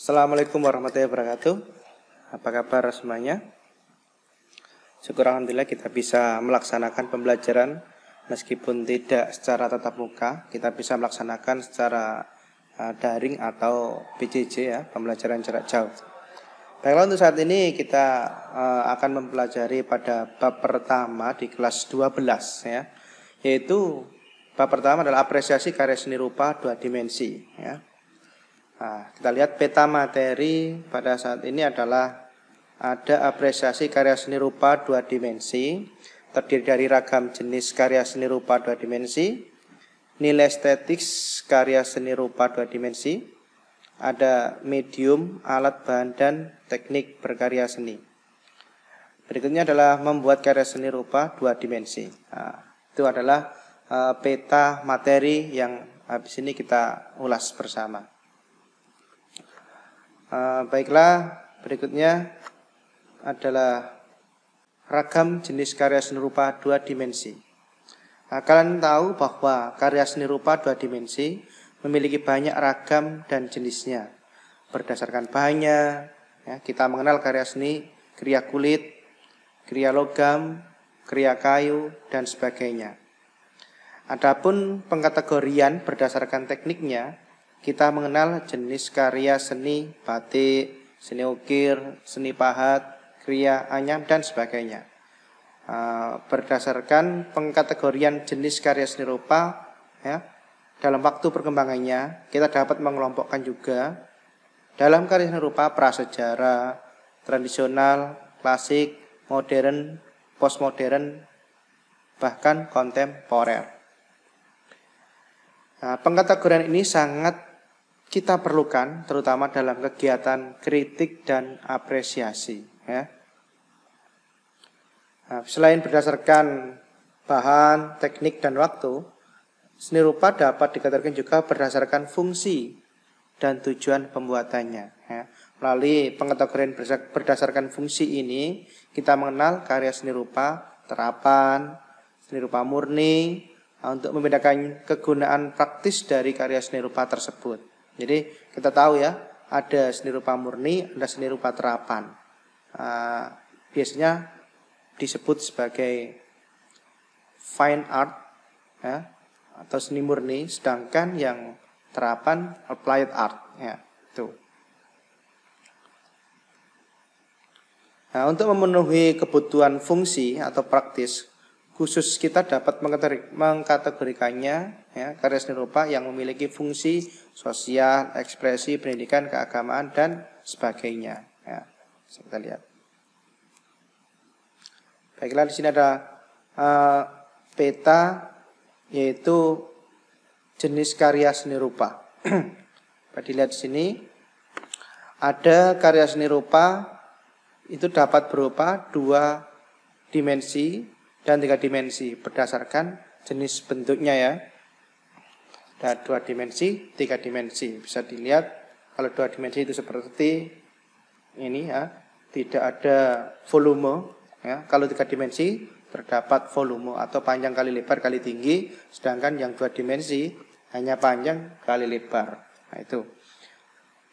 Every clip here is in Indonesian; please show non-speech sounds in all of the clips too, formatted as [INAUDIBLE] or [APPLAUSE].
Assalamualaikum warahmatullahi wabarakatuh. Apa kabar semuanya? Syukur alhamdulillah kita bisa melaksanakan pembelajaran meskipun tidak secara tatap muka, kita bisa melaksanakan secara eh, daring atau PJJ ya, pembelajaran jarak jauh. Baiklah untuk saat ini kita eh, akan mempelajari pada bab pertama di kelas 12 ya, yaitu bab pertama adalah apresiasi karya seni rupa dua dimensi ya. Nah, kita lihat peta materi pada saat ini adalah ada apresiasi karya seni rupa dua dimensi, terdiri dari ragam jenis karya seni rupa dua dimensi, nilai estetik karya seni rupa dua dimensi, ada medium, alat bahan, dan teknik berkarya seni. Berikutnya adalah membuat karya seni rupa dua dimensi. Nah, itu adalah eh, peta materi yang habis ini kita ulas bersama. Eh, baiklah, berikutnya adalah ragam jenis karya seni rupa dua dimensi. Nah, kalian tahu bahwa karya seni rupa dua dimensi memiliki banyak ragam dan jenisnya. Berdasarkan bahannya, ya, kita mengenal karya seni, karya kulit, karya logam, karya kayu, dan sebagainya. Adapun pengkategorian berdasarkan tekniknya kita mengenal jenis karya seni, batik, seni ukir, seni pahat, kriya anyam, dan sebagainya. Ah, berdasarkan pengkategorian jenis karya seni rupa, ya, dalam waktu perkembangannya, kita dapat mengelompokkan juga dalam karya seni rupa prasejarah, tradisional, klasik, modern, postmodern, bahkan kontemporer. Nah, pengkategorian ini sangat kita perlukan terutama dalam kegiatan kritik dan apresiasi ya. Nah, selain berdasarkan bahan, teknik dan waktu, seni rupa dapat dikatakan juga berdasarkan fungsi dan tujuan pembuatannya ya. Melalui pengetahuan berdasarkan fungsi ini, kita mengenal karya seni rupa terapan, seni rupa murni nah, untuk membedakan kegunaan praktis dari karya seni rupa tersebut. Jadi kita tahu ya, ada seni rupa murni, ada seni rupa terapan. Uh, biasanya disebut sebagai fine art ya, atau seni murni, sedangkan yang terapan applied art ya, itu. Nah, untuk memenuhi kebutuhan fungsi atau praktis, khusus kita dapat mengkategorikannya ya, karya seni rupa yang memiliki fungsi sosial, ekspresi, pendidikan, keagamaan dan sebagainya. Ya, kita lihat. Baiklah di sini ada uh, peta yaitu jenis karya seni rupa. [CLEARS THROAT] Dilihat di sini ada karya seni rupa itu dapat berupa dua dimensi dan tiga dimensi berdasarkan jenis bentuknya ya. Ada dua dimensi, tiga dimensi. Bisa dilihat kalau dua dimensi itu seperti ini ya, tidak ada volume ya. Kalau tiga dimensi terdapat volume atau panjang kali lebar kali tinggi, sedangkan yang dua dimensi hanya panjang kali lebar. Nah itu.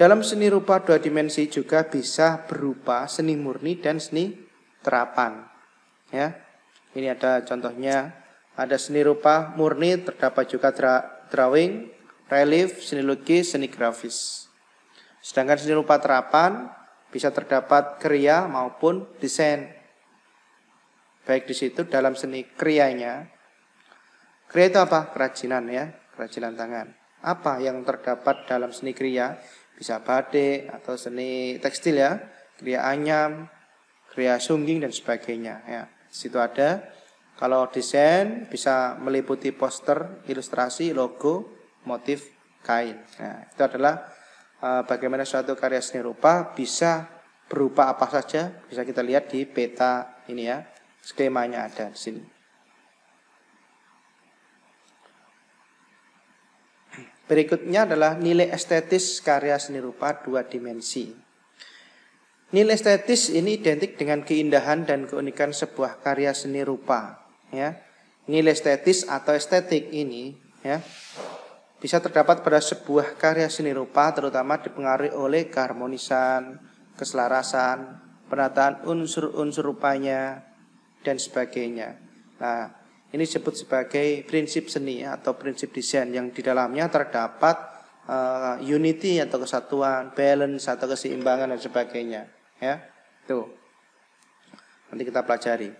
Dalam seni rupa dua dimensi juga bisa berupa seni murni dan seni terapan. Ya, ini ada contohnya, ada seni rupa murni, terdapat juga dra drawing, relief, seni lukis, seni grafis. Sedangkan seni rupa terapan bisa terdapat kriya maupun desain. Baik di situ dalam seni krianya, kriya itu apa? Kerajinan ya, kerajinan tangan. Apa yang terdapat dalam seni kriya? Bisa batik atau seni tekstil ya, kriya anyam, kriya sungging dan sebagainya ya situ ada. Kalau desain bisa meliputi poster, ilustrasi, logo, motif kain. Nah, itu adalah uh, bagaimana suatu karya seni rupa bisa berupa apa saja, bisa kita lihat di peta ini ya. Skemanya ada di sini. Berikutnya adalah nilai estetis karya seni rupa dua dimensi. Nilai estetis ini identik dengan keindahan dan keunikan sebuah karya seni rupa, ya. Nilai estetis atau estetik ini, ya, bisa terdapat pada sebuah karya seni rupa terutama dipengaruhi oleh keharmonisan, keselarasan, penataan unsur-unsur rupanya dan sebagainya. Nah, ini disebut sebagai prinsip seni atau prinsip desain yang di dalamnya terdapat uh, unity atau kesatuan, balance atau keseimbangan dan sebagainya. Ya, tuh. Nanti kita pelajari.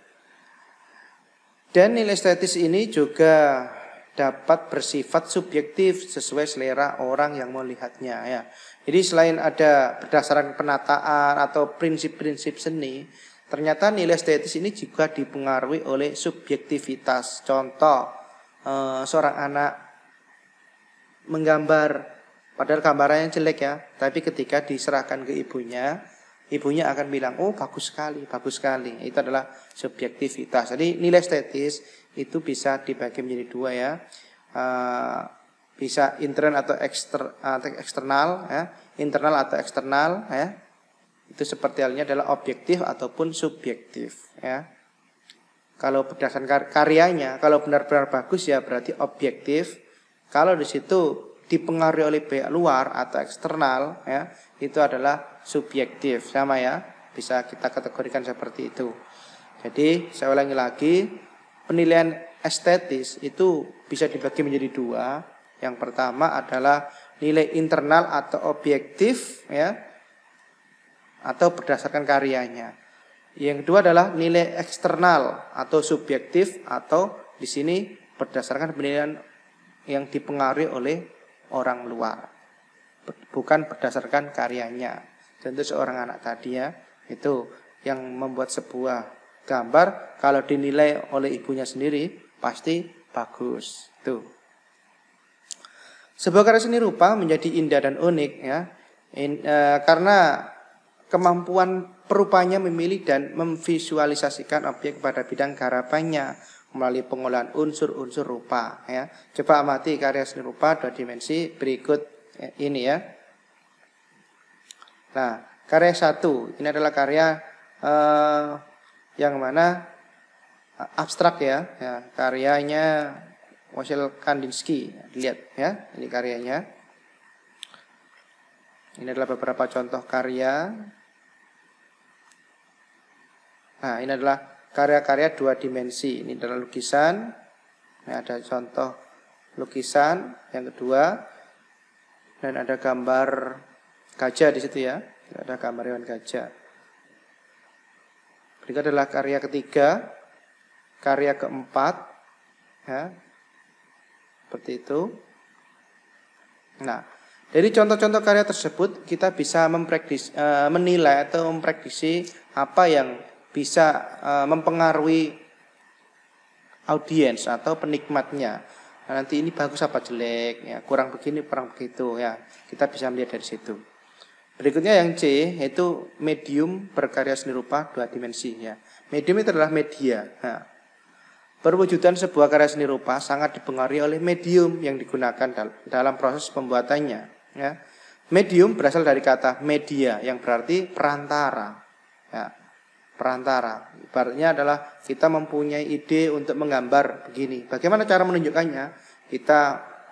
Dan nilai estetis ini juga dapat bersifat subjektif sesuai selera orang yang melihatnya ya. Jadi selain ada berdasarkan penataan atau prinsip-prinsip seni, ternyata nilai estetis ini juga dipengaruhi oleh subjektivitas. Contoh, eh, seorang anak menggambar padahal gambarannya jelek ya, tapi ketika diserahkan ke ibunya, ibunya akan bilang, oh bagus sekali, bagus sekali. Itu adalah subjektivitas. Jadi nilai estetis itu bisa dibagi menjadi dua ya. Uh, bisa intern atau ekster, uh, eksternal, ya. internal atau eksternal, ya. Itu seperti halnya adalah objektif ataupun subjektif, ya. Kalau berdasarkan kar karyanya, kalau benar-benar bagus ya berarti objektif. Kalau di situ dipengaruhi oleh pihak luar atau eksternal, ya, itu adalah subjektif sama ya bisa kita kategorikan seperti itu jadi saya ulangi lagi penilaian estetis itu bisa dibagi menjadi dua yang pertama adalah nilai internal atau objektif ya atau berdasarkan karyanya yang kedua adalah nilai eksternal atau subjektif atau di sini berdasarkan penilaian yang dipengaruhi oleh orang luar bukan berdasarkan karyanya tentu seorang anak tadi ya itu yang membuat sebuah gambar kalau dinilai oleh ibunya sendiri pasti bagus tuh sebuah karya seni rupa menjadi indah dan unik ya In, e, karena kemampuan perupanya memilih dan memvisualisasikan objek pada bidang garapannya melalui pengolahan unsur-unsur rupa ya coba amati karya seni rupa dua dimensi berikut e, ini ya Nah, karya satu ini adalah karya uh, yang mana eh, abstrak ya, ya karyanya Wasil Kandinsky. lihat ya, ini karyanya. Ini adalah beberapa contoh karya. Nah, ini adalah karya-karya dua dimensi. Ini adalah lukisan. Nah, ada contoh lukisan yang kedua dan ada gambar gajah di situ ya. Ada kamar hewan gajah. Berikut adalah karya ketiga, karya keempat, ya. Seperti itu. Nah, dari contoh-contoh karya tersebut kita bisa memprediksi, eh, menilai atau memprediksi apa yang bisa eh, mempengaruhi audiens atau penikmatnya. Nah, nanti ini bagus apa jelek, ya, kurang begini, kurang begitu ya. Kita bisa melihat dari situ. Berikutnya yang C yaitu medium berkarya seni rupa dua dimensi ya. Medium itu adalah media. Nah, perwujudan sebuah karya seni rupa sangat dipengaruhi oleh medium yang digunakan dal dalam proses pembuatannya ya. Medium berasal dari kata media yang berarti perantara. Ya, perantara. Ibaratnya adalah kita mempunyai ide untuk menggambar begini. Bagaimana cara menunjukkannya? Kita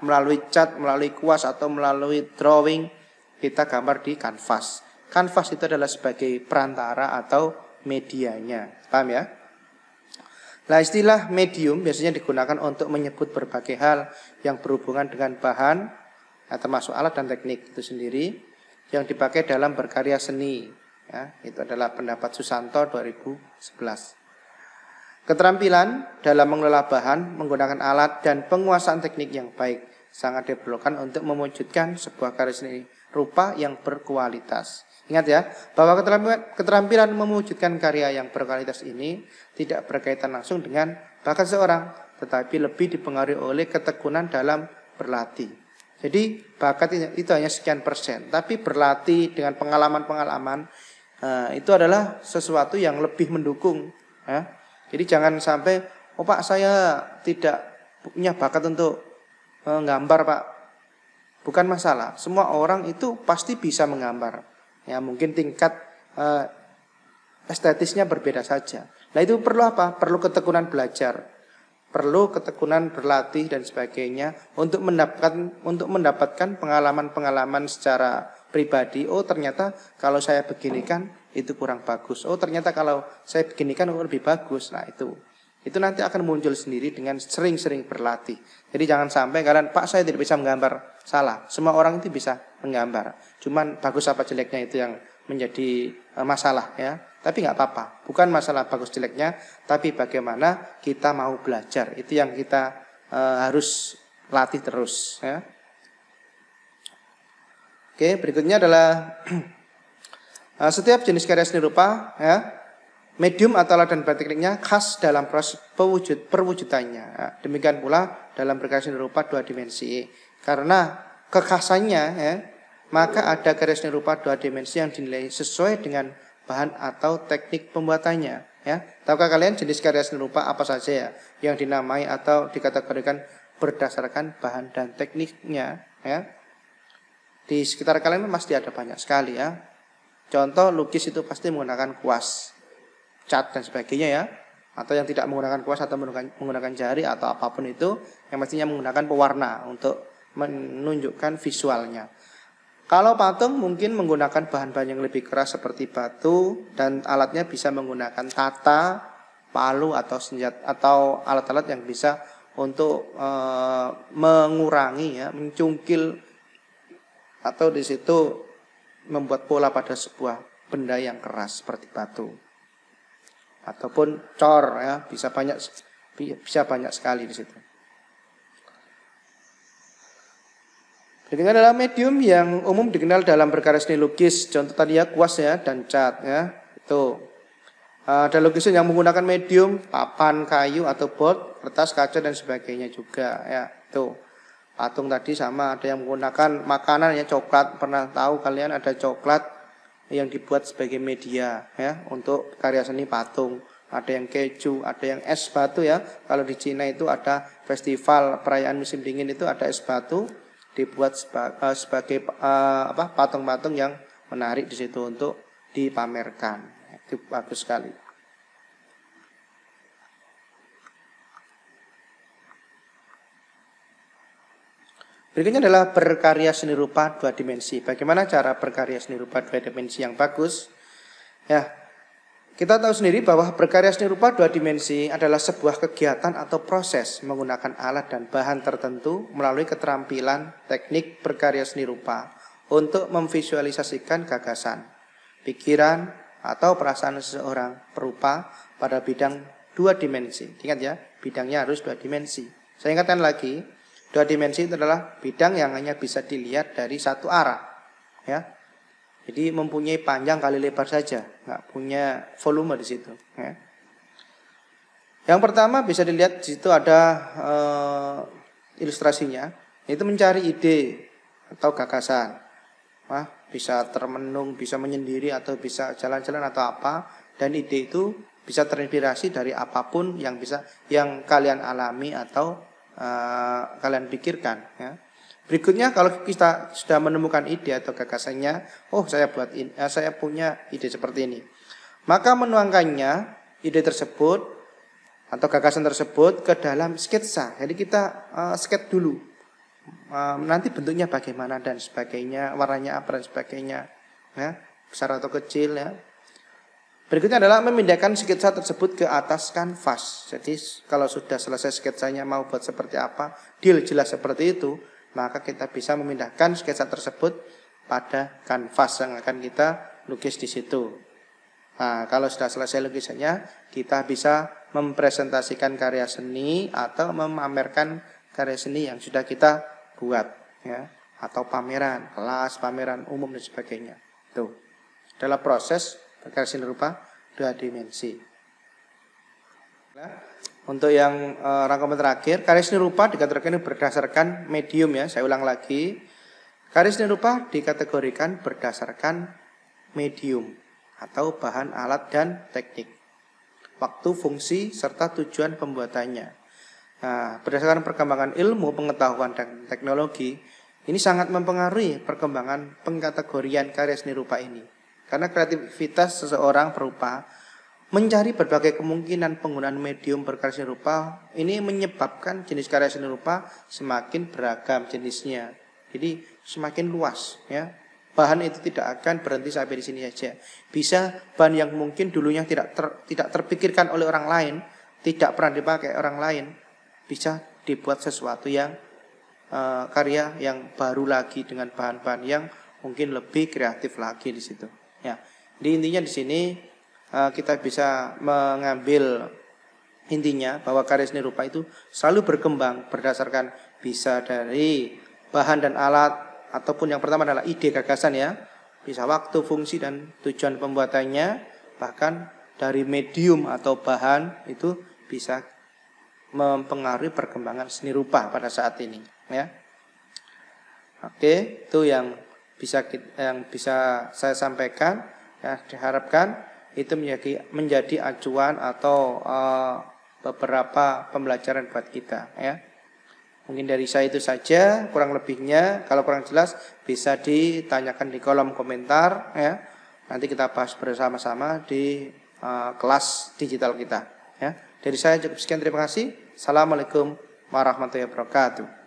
melalui cat, melalui kuas atau melalui drawing kita gambar di kanvas. Kanvas itu adalah sebagai perantara atau medianya. Paham ya? Nah istilah medium biasanya digunakan untuk menyebut berbagai hal yang berhubungan dengan bahan, ya, termasuk alat dan teknik itu sendiri, yang dipakai dalam berkarya seni. Ya, itu adalah pendapat Susanto 2011. Keterampilan dalam mengelola bahan menggunakan alat dan penguasaan teknik yang baik sangat diperlukan untuk mewujudkan sebuah karya seni rupa yang berkualitas. Ingat ya, bahwa keterampilan, keterampilan mewujudkan karya yang berkualitas ini tidak berkaitan langsung dengan bakat seorang, tetapi lebih dipengaruhi oleh ketekunan dalam berlatih. Jadi bakat itu hanya sekian persen, tapi berlatih dengan pengalaman-pengalaman eh, itu adalah sesuatu yang lebih mendukung. Ya. Jadi jangan sampai, oh pak saya tidak punya bakat untuk menggambar, eh, pak, bukan masalah. Semua orang itu pasti bisa menggambar. Ya, mungkin tingkat uh, estetisnya berbeda saja. Nah, itu perlu apa? Perlu ketekunan belajar, perlu ketekunan berlatih dan sebagainya untuk mendapatkan untuk mendapatkan pengalaman-pengalaman secara pribadi. Oh, ternyata kalau saya begini kan itu kurang bagus. Oh, ternyata kalau saya begini kan lebih bagus. Nah, itu itu nanti akan muncul sendiri dengan sering-sering berlatih. Jadi jangan sampai kalian, Pak saya tidak bisa menggambar. Salah, semua orang itu bisa menggambar. Cuman bagus apa jeleknya itu yang menjadi eh, masalah ya. Tapi nggak apa-apa, bukan masalah bagus jeleknya, tapi bagaimana kita mau belajar. Itu yang kita e, harus latih terus ya. Oke, berikutnya adalah [CLEARS THROAT] eh, setiap jenis karya seni rupa ya medium atau alat dan tekniknya khas dalam proses pewujud, perwujudannya. demikian pula dalam berkaitan rupa dua dimensi. Karena kekhasannya, ya, maka ada seni rupa dua dimensi yang dinilai sesuai dengan bahan atau teknik pembuatannya. Ya, tahukah kalian jenis karya seni rupa apa saja ya yang dinamai atau dikategorikan berdasarkan bahan dan tekniknya ya. Di sekitar kalian pasti ada banyak sekali ya. Contoh lukis itu pasti menggunakan kuas cat dan sebagainya ya atau yang tidak menggunakan kuas atau menggunakan, menggunakan jari atau apapun itu yang mestinya menggunakan pewarna untuk menunjukkan visualnya. Kalau patung mungkin menggunakan bahan-bahan yang lebih keras seperti batu dan alatnya bisa menggunakan tata, palu atau senjata atau alat-alat yang bisa untuk e, mengurangi ya, mencungkil atau di situ membuat pola pada sebuah benda yang keras seperti batu ataupun cor ya bisa banyak bisa banyak sekali di situ. Dengan adalah medium yang umum dikenal dalam berkarya seni lukis. Contoh tadi ya kuas ya dan cat ya itu. Ada lukisan yang menggunakan medium papan kayu atau board, kertas, kaca dan sebagainya juga ya itu. Patung tadi sama ada yang menggunakan makanan ya coklat pernah tahu kalian ada coklat yang dibuat sebagai media ya untuk karya seni patung ada yang keju, ada yang es batu ya. Kalau di Cina itu ada festival perayaan musim dingin itu ada es batu dibuat seba, uh, sebagai uh, apa patung-patung yang menarik di situ untuk dipamerkan. Itu bagus sekali. Berikutnya adalah berkarya seni rupa dua dimensi. Bagaimana cara berkarya seni rupa dua dimensi yang bagus? Ya, kita tahu sendiri bahwa berkarya seni rupa dua dimensi adalah sebuah kegiatan atau proses menggunakan alat dan bahan tertentu melalui keterampilan teknik berkarya seni rupa untuk memvisualisasikan gagasan, pikiran, atau perasaan seseorang berupa pada bidang dua dimensi. Ingat ya, bidangnya harus dua dimensi. Saya ingatkan lagi, Dua dimensi itu adalah bidang yang hanya bisa dilihat dari satu arah. Ya. Jadi mempunyai panjang kali lebar saja, nggak punya volume di situ. Ya. Yang pertama bisa dilihat di situ ada e, ilustrasinya, itu mencari ide atau gagasan. Wah, bisa termenung, bisa menyendiri atau bisa jalan-jalan atau apa dan ide itu bisa terinspirasi dari apapun yang bisa yang kalian alami atau Eh, kalian pikirkan ya. Berikutnya kalau kita sudah menemukan ide atau gagasannya, oh saya buat in, eh, saya punya ide seperti ini. Maka menuangkannya ide tersebut atau gagasan tersebut ke dalam sketsa. Jadi kita uh, eh, sket dulu. Uh, nanti bentuknya bagaimana dan sebagainya, warnanya apa dan sebagainya, ya, besar atau kecil ya. Berikutnya adalah memindahkan sketsa tersebut ke atas kanvas. Jadi kalau sudah selesai sketsanya mau buat seperti apa, deal jelas seperti itu, maka kita bisa memindahkan sketsa tersebut pada kanvas yang akan kita lukis di situ. Nah, kalau sudah selesai lukisannya, kita bisa mempresentasikan karya seni atau memamerkan karya seni yang sudah kita buat, ya, atau pameran kelas, pameran umum dan sebagainya. Tuh, adalah proses perkara rupa dua dimensi. Untuk yang e, rangkuman terakhir, karya seni rupa dikategorikan berdasarkan medium ya. Saya ulang lagi. Karya seni rupa dikategorikan berdasarkan medium atau bahan alat dan teknik. Waktu, fungsi, serta tujuan pembuatannya. Nah, berdasarkan perkembangan ilmu, pengetahuan, dan teknologi, ini sangat mempengaruhi perkembangan pengkategorian karya seni rupa ini. Karena kreativitas seseorang berupa mencari berbagai kemungkinan penggunaan medium berkarya seni rupa ini menyebabkan jenis karya seni rupa semakin beragam jenisnya. Jadi semakin luas ya. Bahan itu tidak akan berhenti sampai di sini saja. Bisa bahan yang mungkin dulunya tidak ter, tidak terpikirkan oleh orang lain, tidak pernah dipakai orang lain, bisa dibuat sesuatu yang uh, karya yang baru lagi dengan bahan-bahan yang mungkin lebih kreatif lagi di situ. Ya. Di intinya di sini eh, kita bisa mengambil intinya bahwa karya seni rupa itu selalu berkembang berdasarkan bisa dari bahan dan alat ataupun yang pertama adalah ide gagasan ya bisa waktu fungsi dan tujuan pembuatannya bahkan dari medium atau bahan itu bisa mempengaruhi perkembangan seni rupa pada saat ini ya oke itu yang bisa yang bisa saya sampaikan ya diharapkan itu menjadi menjadi acuan atau uh, beberapa pembelajaran buat kita ya. Mungkin dari saya itu saja, kurang lebihnya kalau kurang jelas bisa ditanyakan di kolom komentar ya. Nanti kita bahas bersama-sama di uh, kelas digital kita ya. Dari saya cukup sekian terima kasih. Assalamualaikum warahmatullahi wabarakatuh.